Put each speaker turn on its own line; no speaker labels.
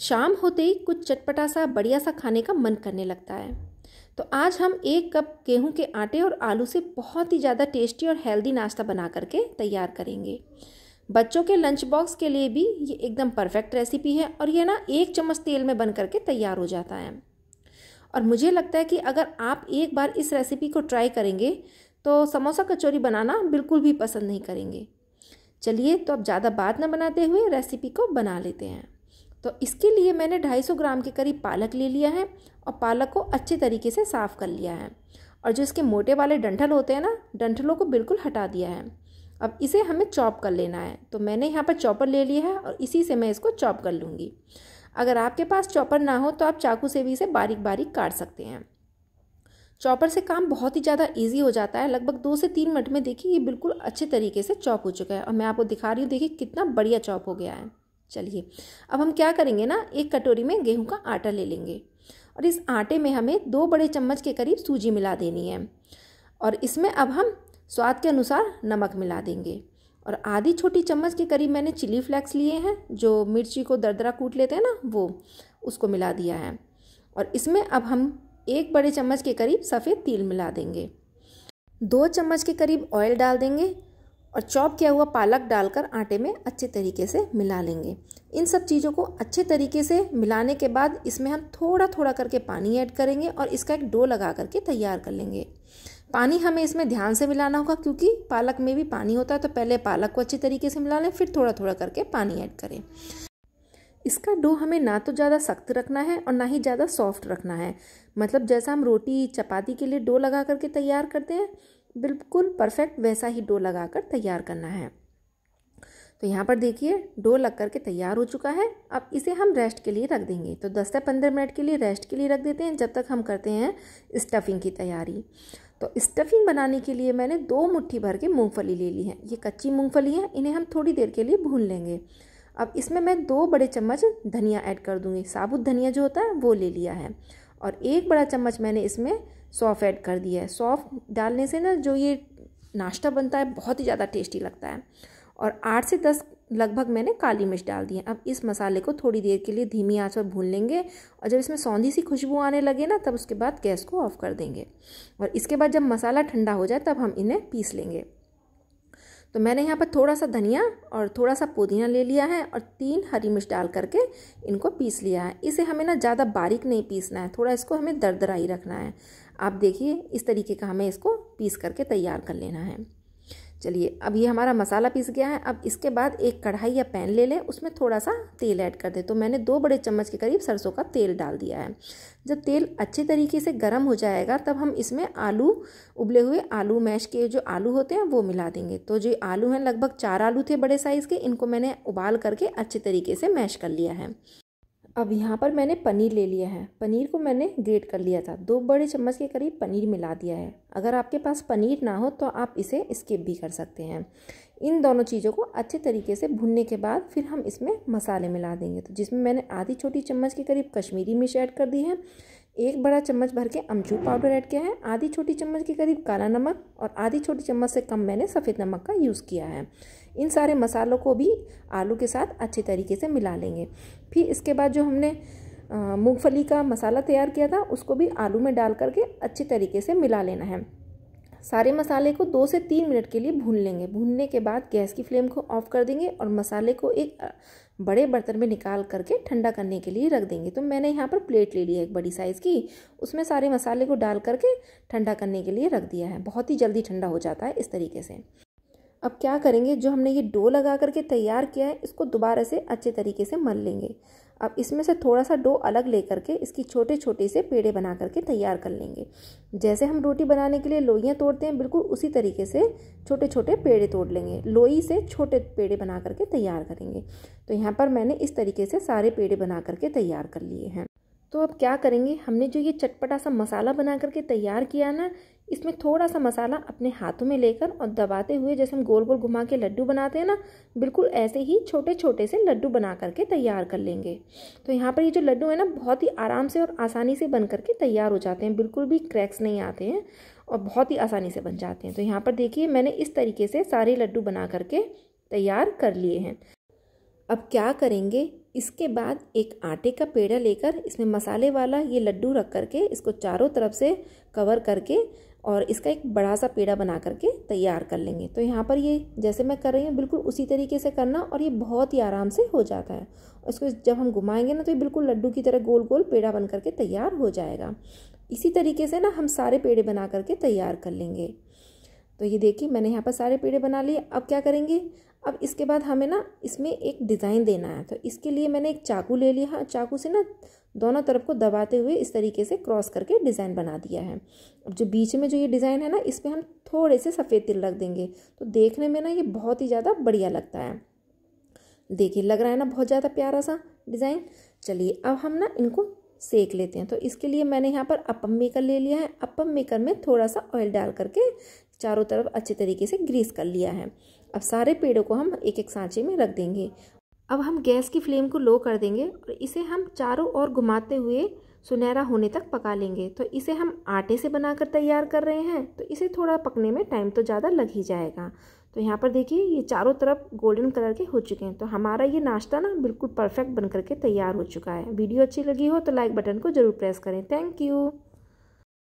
शाम होते ही कुछ चटपटा सा बढ़िया सा खाने का मन करने लगता है तो आज हम एक कप गेहूं के आटे और आलू से बहुत ही ज़्यादा टेस्टी और हेल्दी नाश्ता बना करके तैयार करेंगे बच्चों के लंच बॉक्स के लिए भी ये एकदम परफेक्ट रेसिपी है और ये ना एक चम्मच तेल में बन करके तैयार हो जाता है और मुझे लगता है कि अगर आप एक बार इस रेसिपी को ट्राई करेंगे तो समोसा कचौरी बनाना बिल्कुल भी पसंद नहीं करेंगे चलिए तो अब ज़्यादा बात ना बनाते हुए रेसिपी को बना लेते हैं तो इसके लिए मैंने 250 ग्राम के करीब पालक ले लिया है और पालक को अच्छे तरीके से साफ़ कर लिया है और जो इसके मोटे वाले डंठल होते हैं ना डंठलों को बिल्कुल हटा दिया है अब इसे हमें चॉप कर लेना है तो मैंने यहाँ पर चॉपर ले लिया है और इसी से मैं इसको चॉप कर लूँगी अगर आपके पास चॉपर ना हो तो आप चाकू से भी इसे बारीक बारीक काट सकते हैं चॉपर से काम बहुत ही ज़्यादा इजी हो जाता है लगभग दो से तीन मिनट में देखिए ये बिल्कुल अच्छे तरीके से चॉप हो चुका है और मैं आपको दिखा रही हूँ देखिए कितना बढ़िया चॉप हो गया है चलिए अब हम क्या करेंगे ना एक कटोरी में गेहूँ का आटा ले लेंगे और इस आटे में हमें दो बड़े चम्मच के करीब सूजी मिला देनी है और इसमें अब हम स्वाद के अनुसार नमक मिला देंगे और आधी छोटी चम्मच के करीब मैंने चिली फ्लेक्स लिए हैं जो मिर्ची को दरदरा कूट लेते हैं ना वो उसको मिला दिया है और इसमें अब हम एक बड़े चम्मच के करीब सफ़ेद तिल मिला देंगे दो चम्मच के करीब ऑयल डाल देंगे और चॉप किया हुआ पालक डालकर आटे में अच्छे तरीके से मिला लेंगे इन सब चीज़ों को अच्छे तरीके से मिलाने के बाद इसमें हम थोड़ा थोड़ा करके पानी ऐड करेंगे और इसका एक डो लगा करके तैयार कर लेंगे पानी हमें इसमें ध्यान से मिलाना होगा क्योंकि पालक में भी पानी होता है तो पहले पालक को अच्छे तरीके से मिला लें फिर थोड़ा थोड़ा करके पानी ऐड करें इसका डो हमें ना तो ज़्यादा सख्त रखना है और ना ही ज़्यादा सॉफ्ट रखना है मतलब जैसा हम रोटी चपाती के लिए डो लगा करके तैयार करते हैं बिल्कुल परफेक्ट वैसा ही डो लगा कर तैयार करना है तो यहाँ पर देखिए डो लग करके तैयार हो चुका है अब इसे हम रेस्ट के लिए रख देंगे तो 10 से 15 मिनट के लिए रेस्ट के लिए रख देते हैं जब तक हम करते हैं स्टफिंग की तैयारी तो स्टफिंग बनाने के लिए मैंने दो मुट्ठी भर के मूँगफली ले ली है ये कच्ची मूँगफली है इन्हें हम थोड़ी देर के लिए भून लेंगे अब इसमें मैं दो बड़े चम्मच धनिया ऐड कर दूँगी साबुत धनिया जो होता है वो ले लिया है और एक बड़ा चम्मच मैंने इसमें सौफ ऐड कर दिया है सौफ डालने से ना जो ये नाश्ता बनता है बहुत ही ज़्यादा टेस्टी लगता है और आठ से दस लगभग मैंने काली मिर्च डाल दी है अब इस मसाले को थोड़ी देर के लिए धीमी आंच पर भून लेंगे और जब इसमें सौंधी सी खुशबू आने लगे ना तब उसके बाद गैस को ऑफ कर देंगे और इसके बाद जब मसाला ठंडा हो जाए तब हम इन्हें पीस लेंगे तो मैंने यहाँ पर थोड़ा सा धनिया और थोड़ा सा पुदीना ले लिया है और तीन हरी मिर्च डाल करके इनको पीस लिया है इसे हमें ना ज़्यादा बारीक नहीं पीसना है थोड़ा इसको हमें दरदराई ही रखना है आप देखिए इस तरीके का हमें इसको पीस करके तैयार कर लेना है चलिए अब ये हमारा मसाला पीस गया है अब इसके बाद एक कढ़ाई या पैन ले लें उसमें थोड़ा सा तेल ऐड कर दें तो मैंने दो बड़े चम्मच के करीब सरसों का तेल डाल दिया है जब तेल अच्छे तरीके से गर्म हो जाएगा तब हम इसमें आलू उबले हुए आलू मैश के जो आलू होते हैं वो मिला देंगे तो जो आलू हैं लगभग चार आलू थे बड़े साइज़ के इनको मैंने उबाल करके अच्छे तरीके से मैश कर लिया है अब यहाँ पर मैंने पनीर ले लिया है पनीर को मैंने ग्रेट कर लिया था दो बड़े चम्मच के करीब पनीर मिला दिया है अगर आपके पास पनीर ना हो तो आप इसे स्किप भी कर सकते हैं इन दोनों चीज़ों को अच्छे तरीके से भुनने के बाद फिर हम इसमें मसाले मिला देंगे तो जिसमें मैंने आधी छोटी चम्मच के करीब कश्मीरी मिर्च ऐड कर दी है एक बड़ा चम्मच भर के अमचूर पाउडर ऐड किया है आधी छोटी चम्मच के करीब काला नमक और आधी छोटी चम्मच से कम मैंने सफ़ेद नमक का यूज़ किया है इन सारे मसालों को भी आलू के साथ अच्छे तरीके से मिला लेंगे फिर इसके बाद जो हमने मूंगफली का मसाला तैयार किया था उसको भी आलू में डाल करके अच्छे तरीके से मिला लेना है सारे मसाले को दो से तीन मिनट के लिए भून लेंगे भूनने के बाद गैस की फ्लेम को ऑफ कर देंगे और मसाले को एक बड़े बर्तन में निकाल करके ठंडा करने के लिए रख देंगे तो मैंने यहाँ पर प्लेट ले ली है एक बड़ी साइज़ की उसमें सारे मसाले को डाल करके ठंडा करने के लिए रख दिया है बहुत ही जल्दी ठंडा हो जाता है इस तरीके से अब क्या करेंगे जो हमने ये डो लगा करके तैयार किया है इसको दोबारा से अच्छे तरीके से मल लेंगे अब इसमें से थोड़ा सा डो अलग ले करके इसकी छोटे छोटे से पेड़े बना करके तैयार कर लेंगे जैसे हम रोटी बनाने के लिए लोइयाँ तोड़ते हैं बिल्कुल उसी तरीके से छोटे छोटे पेड़े तोड़ लेंगे लोई से छोटे पेड़े बना करके तैयार करेंगे तो यहाँ पर मैंने इस तरीके से सारे पेड़े बना करके तैयार कर लिए हैं तो अब क्या करेंगे हमने जो ये चटपटा सा मसाला बना करके तैयार किया ना इसमें थोड़ा सा मसाला अपने हाथों में लेकर और दबाते हुए जैसे हम गोल गोल घुमा के लड्डू बनाते हैं ना बिल्कुल ऐसे ही छोटे छोटे से लड्डू बना करके तैयार कर लेंगे तो यहाँ पर ये जो लड्डू है ना बहुत ही आराम से और आसानी से बन करके तैयार हो जाते हैं बिल्कुल भी क्रैक्स नहीं आते हैं और बहुत ही आसानी से बन जाते हैं तो यहाँ पर देखिए मैंने इस तरीके से सारे लड्डू बना करके तैयार कर लिए हैं अब क्या करेंगे इसके बाद एक आटे का पेड़ा लेकर इसमें मसाले वाला ये लड्डू रख करके इसको चारों तरफ से कवर करके और इसका एक बड़ा सा पेड़ा बना करके तैयार कर लेंगे तो यहाँ पर ये जैसे मैं कर रही हूँ बिल्कुल उसी तरीके से करना और ये बहुत ही आराम से हो जाता है इसको जब हम घुमाएंगे ना तो ये बिल्कुल लड्डू की तरह गोल गोल पेड़ा बन करके तैयार हो जाएगा इसी तरीके से ना हम सारे पेड़े बना करके तैयार कर लेंगे तो ये देखिए मैंने यहाँ पर सारे पेड़े बना लिए अब क्या करेंगे अब इसके बाद हमें ना इसमें एक डिज़ाइन देना है तो इसके लिए मैंने एक चाकू ले लिया हाँ, चाकू से ना दोनों तरफ को दबाते हुए इस तरीके से क्रॉस करके डिज़ाइन बना दिया है अब जो बीच में जो ये डिज़ाइन है ना इस पर हम थोड़े से सफ़ेद तिल रख देंगे तो देखने में ना ये बहुत ही ज़्यादा बढ़िया लगता है देखिए लग रहा है ना बहुत ज़्यादा प्यारा सा डिज़ाइन चलिए अब हम ना इनको सेक लेते हैं तो इसके लिए मैंने यहाँ पर अपम मेकर ले लिया है अपम मेकर में थोड़ा सा ऑयल डाल करके चारों तरफ अच्छे तरीके से ग्रीस कर लिया है अब सारे पेड़ों को हम एक एक सांचे में रख देंगे अब हम गैस की फ्लेम को लो कर देंगे और इसे हम चारों ओर घुमाते हुए सुनहरा होने तक पका लेंगे तो इसे हम आटे से बनाकर तैयार कर रहे हैं तो इसे थोड़ा पकने में टाइम तो ज़्यादा लग ही जाएगा तो यहाँ पर देखिए ये चारों तरफ गोल्डन कलर के हो चुके हैं तो हमारा ये नाश्ता ना बिल्कुल परफेक्ट बन करके तैयार हो चुका है वीडियो अच्छी लगी हो तो लाइक बटन को ज़रूर प्रेस करें थैंक यू